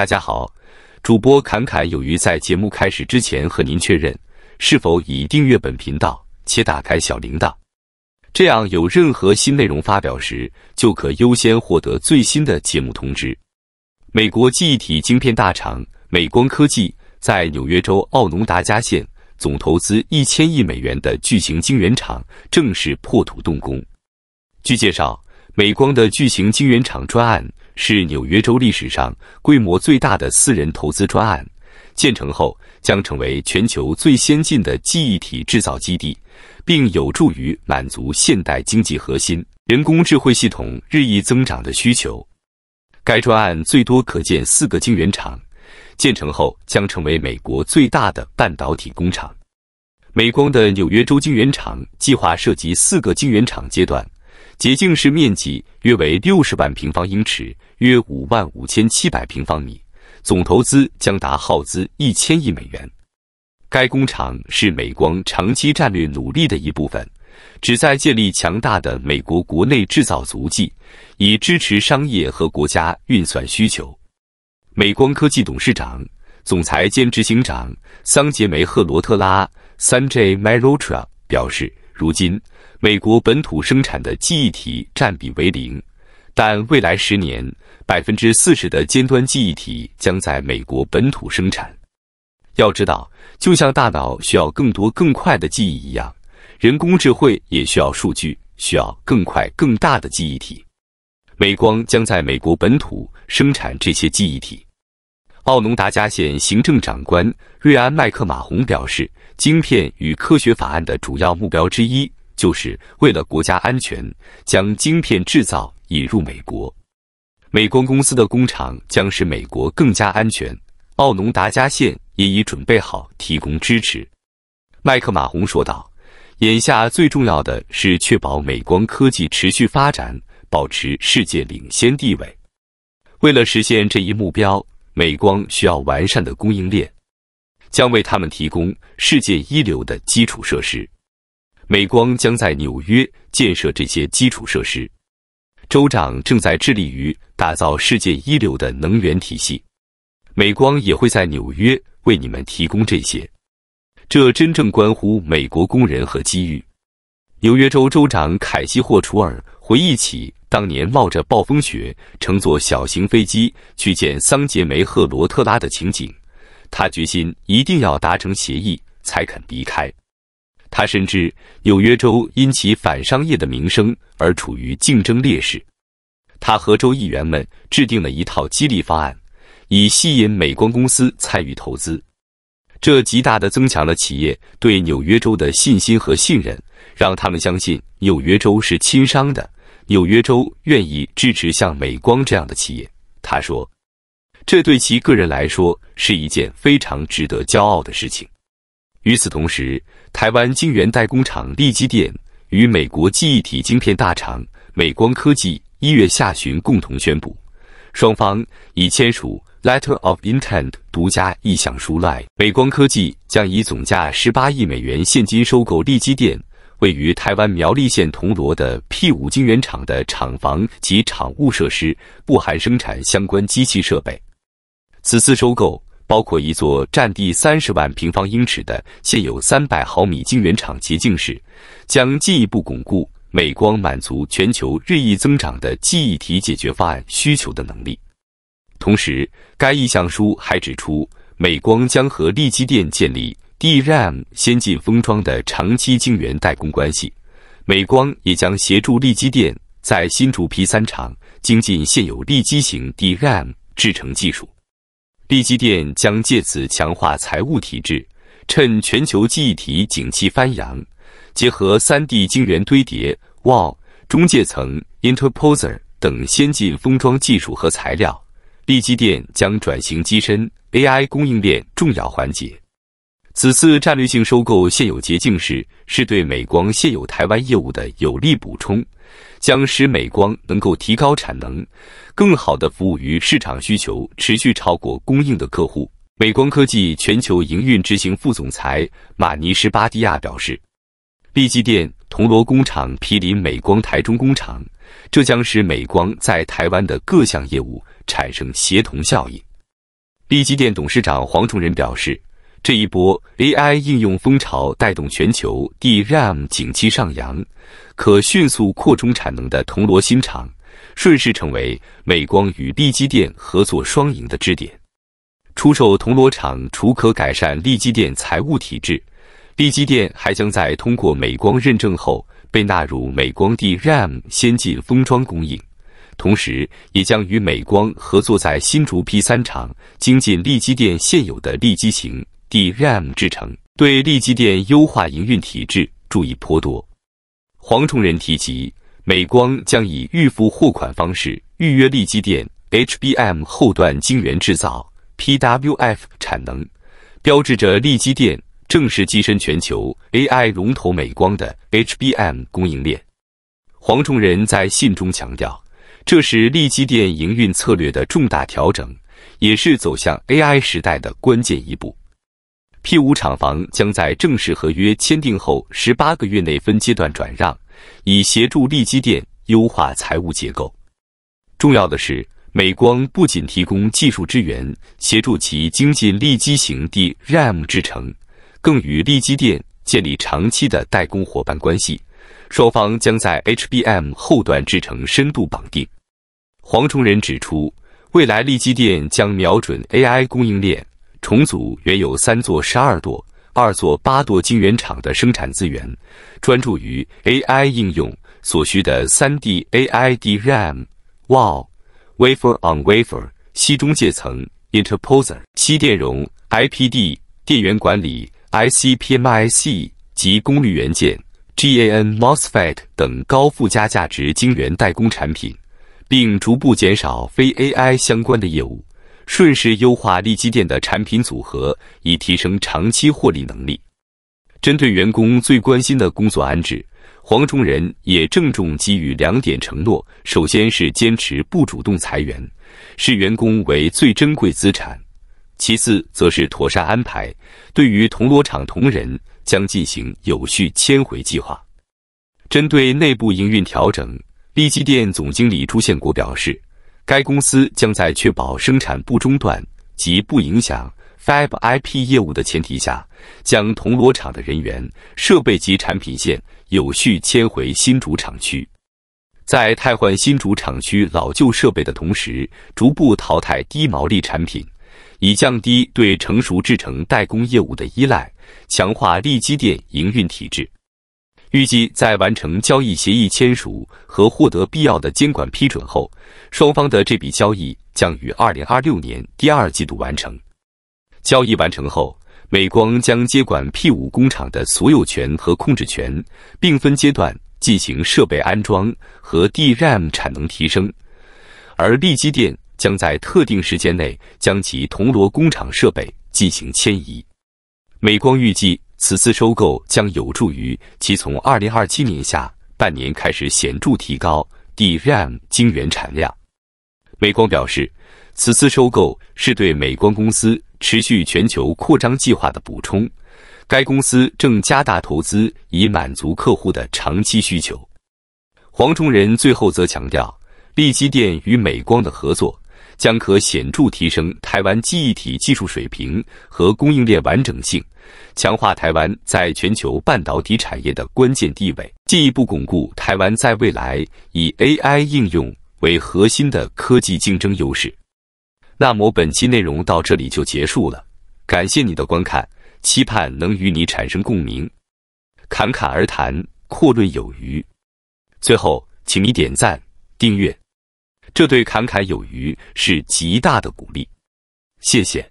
大家好，主播侃侃有余在节目开始之前和您确认，是否已订阅本频道且打开小铃铛？这样有任何新内容发表时，就可优先获得最新的节目通知。美国记忆体晶片大厂美光科技在纽约州奥农达加县总投资一千亿美元的巨型晶圆厂正式破土动工。据介绍，美光的巨型晶圆厂专案。是纽约州历史上规模最大的私人投资专案，建成后将成为全球最先进的记忆体制造基地，并有助于满足现代经济核心人工智慧系统日益增长的需求。该专案最多可建四个晶圆厂，建成后将成为美国最大的半导体工厂。美光的纽约州晶圆厂计划涉及四个晶圆厂阶段。洁净室面积约为六十万平方英尺，约五万五千七百平方米，总投资将达耗资一千亿美元。该工厂是美光长期战略努力的一部分，旨在建立强大的美国国内制造足迹，以支持商业和国家运算需求。美光科技董事长、总裁兼执行长桑杰梅赫罗特拉 （Sanjay m e r o t r a 表示。如今，美国本土生产的记忆体占比为零，但未来十年，百分之四十的尖端记忆体将在美国本土生产。要知道，就像大脑需要更多、更快的记忆一样，人工智慧也需要数据，需要更快、更大的记忆体。美光将在美国本土生产这些记忆体。奥农达加县行政长官瑞安·麦克马洪表示，晶片与科学法案的主要目标之一，就是为了国家安全，将晶片制造引入美国。美光公司的工厂将使美国更加安全。奥农达加县也已准备好提供支持，麦克马洪说道。眼下最重要的是确保美光科技持续发展，保持世界领先地位。为了实现这一目标。美光需要完善的供应链，将为他们提供世界一流的基础设施。美光将在纽约建设这些基础设施。州长正在致力于打造世界一流的能源体系，美光也会在纽约为你们提供这些。这真正关乎美国工人和机遇。纽约州州长凯西·霍楚尔回忆起。当年冒着暴风雪乘坐小型飞机去见桑杰梅赫罗特拉的情景，他决心一定要达成协议才肯离开。他深知纽约州因其反商业的名声而处于竞争劣势，他和州议员们制定了一套激励方案，以吸引美光公司参与投资。这极大地增强了企业对纽约州的信心和信任，让他们相信纽约州是亲商的。纽约州愿意支持像美光这样的企业，他说，这对其个人来说是一件非常值得骄傲的事情。与此同时，台湾晶圆代工厂利基电与美国记忆体晶片大厂美光科技一月下旬共同宣布，双方已签署 Letter of Intent（ 独家意向书）来，美光科技将以总价十八亿美元现金收购利基电。位于台湾苗栗县铜锣的 p 五晶圆厂的厂房及厂务设施不含生产相关机器设备。此次收购包括一座占地三十万平方英尺的现有三百毫米晶圆厂洁净室，将进一步巩固美光满足全球日益增长的记忆体解决方案需求的能力。同时，该意向书还指出，美光将和立基电建立。DRAM 先进封装的长期晶圆代工关系，美光也将协助立基电在新竹 P3 厂精进现有立基型 DRAM 制程技术。立基电将借此强化财务体制，趁全球记忆体景气翻扬，结合 3D 晶圆堆叠、Wall 中介层、Interposer 等先进封装技术和材料，立基电将转型跻身 AI 供应链重要环节。此次战略性收购现有洁净室是对美光现有台湾业务的有力补充，将使美光能够提高产能，更好的服务于市场需求持续超过供应的客户。美光科技全球营运执行副总裁马尼什巴蒂亚表示，利基电铜锣工厂毗邻美光台中工厂，这将使美光在台湾的各项业务产生协同效应。利基电董事长黄崇仁表示。这一波 AI 应用风潮带动全球 DRAM 景气上扬，可迅速扩充产能的铜锣新厂顺势成为美光与立基电合作双赢的支点。出售铜锣厂除可改善立基电财务体制，立基电还将在通过美光认证后被纳入美光 DRAM 先进封装供应，同时也将与美光合作在新竹 P3 厂精进立基电现有的立基型。DRAM 制成，对立基电优化营运体制注意颇多。黄崇仁提及，美光将以预付货款方式预约立基电 HBM 后段晶圆制造 PWF 产能，标志着立基电正式跻身全球 AI 龙头美光的 HBM 供应链。黄崇仁在信中强调，这是立基电营运策略的重大调整，也是走向 AI 时代的关键一步。P5 厂房将在正式合约签订后十八个月内分阶段转让，以协助利基电优化财务结构。重要的是，美光不仅提供技术支援，协助其精进利基型 DRAM 制成，更与利基电建立长期的代工伙伴关系。双方将在 HBM 后段制成深度绑定。黄崇仁指出，未来利基电将瞄准 AI 供应链。重组原有三座、十二座、二座、八座晶圆厂的生产资源，专注于 AI 应用所需的 3D AI DRAM、WOW Wafer-on-Wafer、C 中介层、Interposer、C 电容、IPD 电源管理、IC PMIC 及功率元件、GAN MOSFET 等高附加价值晶圆代工产品，并逐步减少非 AI 相关的业务。顺势优化利基店的产品组合，以提升长期获利能力。针对员工最关心的工作安置，黄忠仁也郑重给予两点承诺：首先是坚持不主动裁员，视员工为最珍贵资产；其次则是妥善安排，对于铜锣厂同仁将进行有序迁回计划。针对内部营运调整，利基店总经理朱宪国表示。该公司将在确保生产不中断及不影响 Fab IP 业务的前提下，将铜锣厂的人员、设备及产品线有序迁回新竹厂区。在汰换新竹厂区老旧设备的同时，逐步淘汰低毛利产品，以降低对成熟制成代工业务的依赖，强化利基电营运体制。预计在完成交易协议签署和获得必要的监管批准后，双方的这笔交易将于二零二六年第二季度完成。交易完成后，美光将接管 P5 工厂的所有权和控制权，并分阶段进行设备安装和 DRAM 产能提升；而立基电将在特定时间内将其铜锣工厂设备进行迁移。美光预计。此次收购将有助于其从二零二七年下半年开始显著提高 DRAM 晶圆产量。美光表示，此次收购是对美光公司持续全球扩张计划的补充。该公司正加大投资，以满足客户的长期需求。黄忠仁最后则强调，利基电与美光的合作。将可显著提升台湾记忆体技术水平和供应链完整性，强化台湾在全球半导体产业的关键地位，进一步巩固台湾在未来以 AI 应用为核心的科技竞争优势。那么本期内容到这里就结束了，感谢你的观看，期盼能与你产生共鸣。侃侃而谈，阔论有余。最后，请你点赞、订阅。这对侃侃有余是极大的鼓励，谢谢。